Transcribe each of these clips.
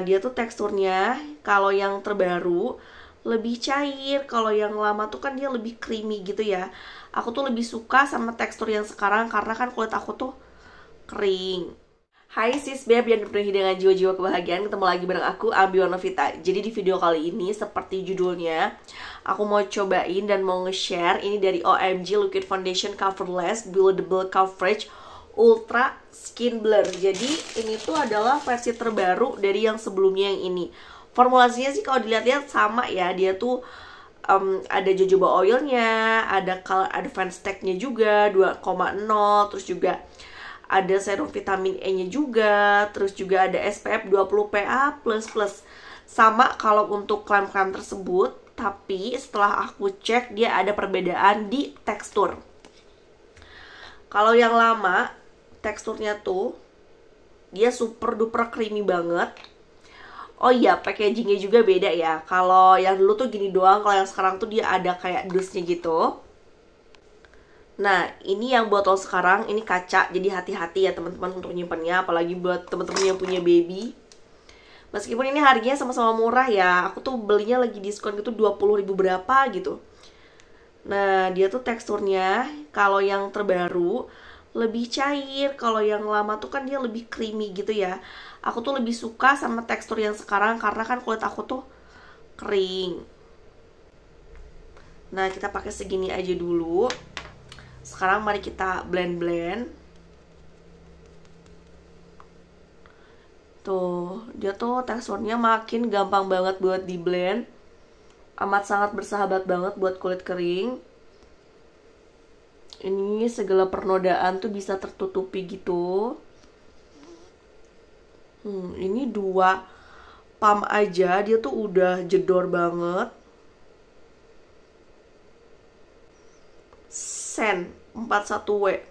Nah, dia tuh teksturnya kalau yang terbaru lebih cair, kalau yang lama tuh kan dia lebih creamy gitu ya. Aku tuh lebih suka sama tekstur yang sekarang karena kan kulit aku tuh kering. Hai sis beb yang dipenuhi dengan jiwa-jiwa kebahagiaan Ketemu lagi bareng aku Abi Wanovita Jadi di video kali ini seperti judulnya Aku mau cobain dan mau nge-share Ini dari OMG Liquid Foundation Coverless Buildable Coverage Ultra Skin Blur. Jadi ini tuh adalah versi terbaru dari yang sebelumnya yang ini. Formulasinya sih kalau dilihat-lihat sama ya, dia tuh um, ada jojoba oilnya, ada color advance Technya juga 2,0, terus juga ada serum vitamin E-nya juga, terus juga ada SPF 20 PA++. Sama kalau untuk klaim-klaim tersebut, tapi setelah aku cek dia ada perbedaan di tekstur. Kalau yang lama teksturnya tuh dia super duper creamy banget oh iya packagingnya juga beda ya kalau yang dulu tuh gini doang kalau yang sekarang tuh dia ada kayak dusnya gitu Nah, ini yang botol sekarang, ini kaca, jadi hati-hati ya teman-teman untuk nyimpannya, apalagi buat teman-teman yang punya baby. Meskipun ini harganya sama-sama murah ya, aku tuh belinya lagi diskon gitu puluh ribu berapa gitu. Nah, dia tuh teksturnya, kalau yang terbaru, lebih cair kalau yang lama tuh kan dia lebih creamy gitu ya aku tuh lebih suka sama tekstur yang sekarang karena kan kulit aku tuh kering nah kita pakai segini aja dulu sekarang mari kita blend blend tuh dia tuh teksturnya makin gampang banget buat di blend amat sangat bersahabat banget buat kulit kering ini segala pernodaan tuh bisa tertutupi gitu hmm, ini dua pam aja dia tuh udah jedor banget sen 41W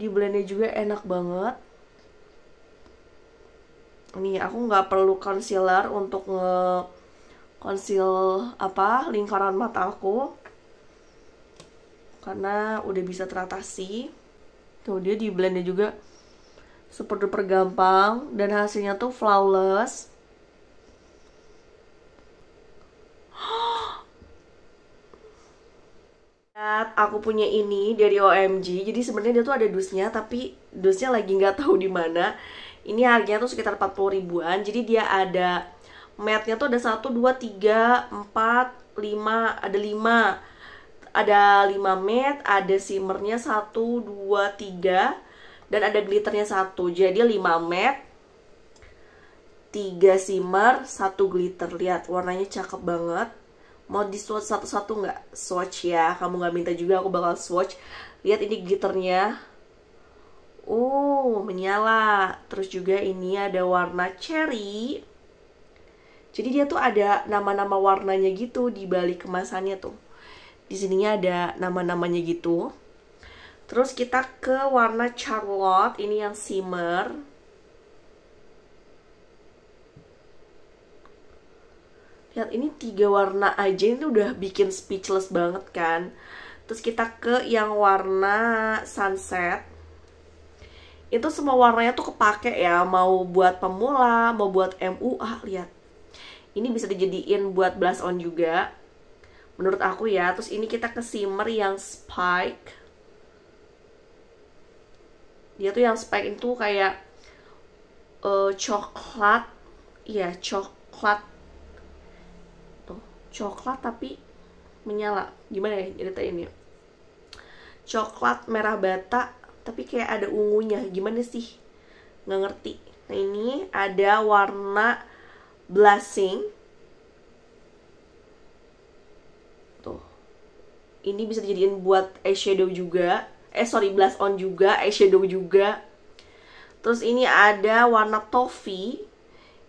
di blendnya juga enak banget nih aku nggak perlu concealer untuk nge conceal apa lingkaran mata aku karena udah bisa teratasi tuh dia di blendnya juga super duper gampang dan hasilnya tuh flawless aku punya ini dari OMG jadi sebenarnya dia tuh ada dusnya tapi dusnya lagi nggak tahu di mana ini harganya tuh sekitar 40 ribuan jadi dia ada matnya tuh ada 1, 2, 3, 4, 5 ada 5 ada 5 matte ada shimmernya 1, 2, 3 dan ada glitternya 1 jadi 5 matte 3 shimmer, 1 glitter Lihat warnanya cakep banget Mau di swatch satu-satu nggak? Swatch ya, kamu nggak minta juga aku bakal swatch Lihat ini glitternya Oh, menyala. Terus juga ini ada warna cherry. Jadi dia tuh ada nama-nama warnanya gitu di balik kemasannya tuh. Di sininya ada nama-namanya gitu. Terus kita ke warna Charlotte, ini yang shimmer. Lihat ini tiga warna aja ini udah bikin speechless banget kan. Terus kita ke yang warna sunset itu semua warnanya tuh kepake ya mau buat pemula mau buat MUA lihat ini bisa dijadiin buat blush on juga menurut aku ya terus ini kita ke shimmer yang spike dia tuh yang spike itu kayak uh, coklat ya coklat tuh coklat tapi menyala gimana ya cerita ini coklat merah bata tapi kayak ada ungunya gimana sih nggak ngerti nah ini ada warna blushing tuh ini bisa dijadiin buat eyeshadow juga eh sorry blush on juga eyeshadow juga terus ini ada warna toffee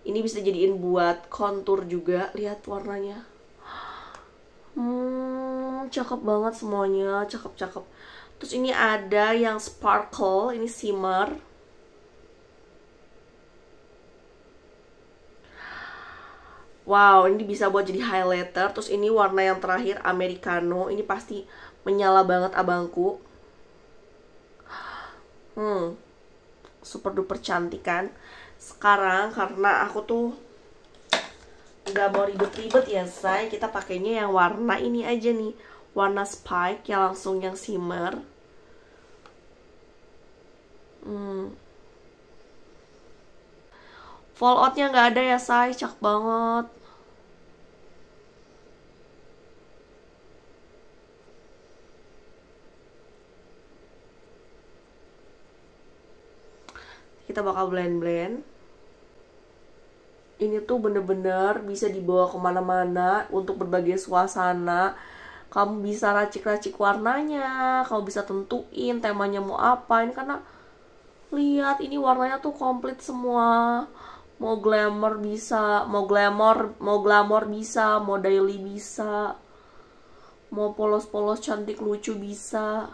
ini bisa jadiin buat kontur juga lihat warnanya hmm cakep banget semuanya cakep-cakep terus ini ada yang sparkle ini shimmer Wow, ini bisa buat jadi highlighter. Terus ini warna yang terakhir, Americano. Ini pasti menyala banget abangku. Hmm, super duper cantik kan. Sekarang karena aku tuh nggak mau ribet-ribet ya, saya, Kita pakainya yang warna ini aja nih warna spike yang langsung yang shimmer hmm. falloutnya nggak ada ya say cak banget kita bakal blend-blend ini tuh bener-bener bisa dibawa kemana-mana untuk berbagai suasana kamu bisa racik-racik warnanya kamu bisa tentuin temanya mau apa. Ini karena lihat ini warnanya tuh komplit semua mau glamour bisa mau glamour mau glamour bisa mau daily bisa mau polos-polos cantik lucu bisa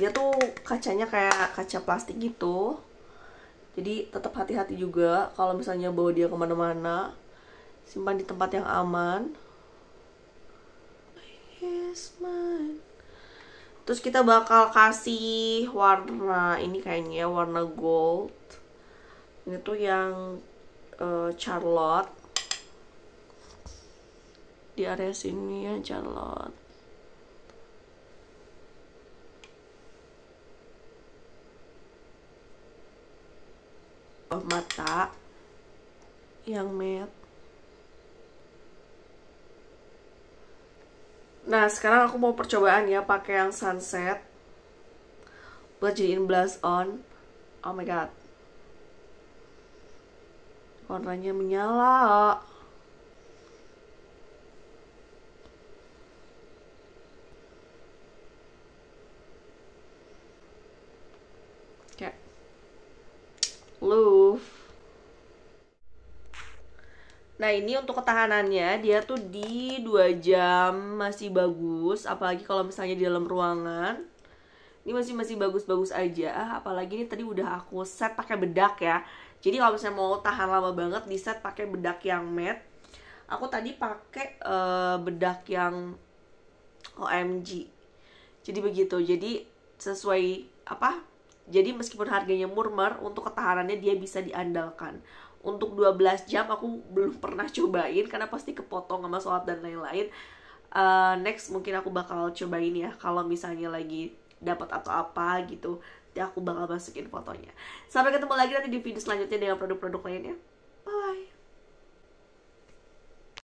dia tuh kacanya kayak kaca plastik gitu jadi tetap hati-hati juga kalau misalnya bawa dia kemana-mana simpan di tempat yang aman yes man terus kita bakal kasih warna ini kayaknya warna gold ini tuh yang uh, Charlotte di area sini ya Charlotte mata yang matte Nah, sekarang aku mau percobaan ya pakai yang sunset buat jadiin blush on. Oh my god. Warnanya menyala. Nah ini untuk ketahanannya dia tuh di 2 jam masih bagus apalagi kalau misalnya di dalam ruangan. Ini masih masih bagus-bagus aja ah, apalagi ini tadi udah aku set pakai bedak ya. Jadi kalau misalnya mau tahan lama banget di set pakai bedak yang matte. Aku tadi pakai uh, bedak yang OMG. Jadi begitu. Jadi sesuai apa? Jadi meskipun harganya murmer untuk ketahanannya dia bisa diandalkan untuk 12 jam aku belum pernah cobain karena pasti kepotong sama sholat dan lain-lain uh, next mungkin aku bakal cobain ya kalau misalnya lagi dapat atau apa gitu ya aku bakal masukin fotonya sampai ketemu lagi nanti di video selanjutnya dengan produk-produk lainnya bye, -bye.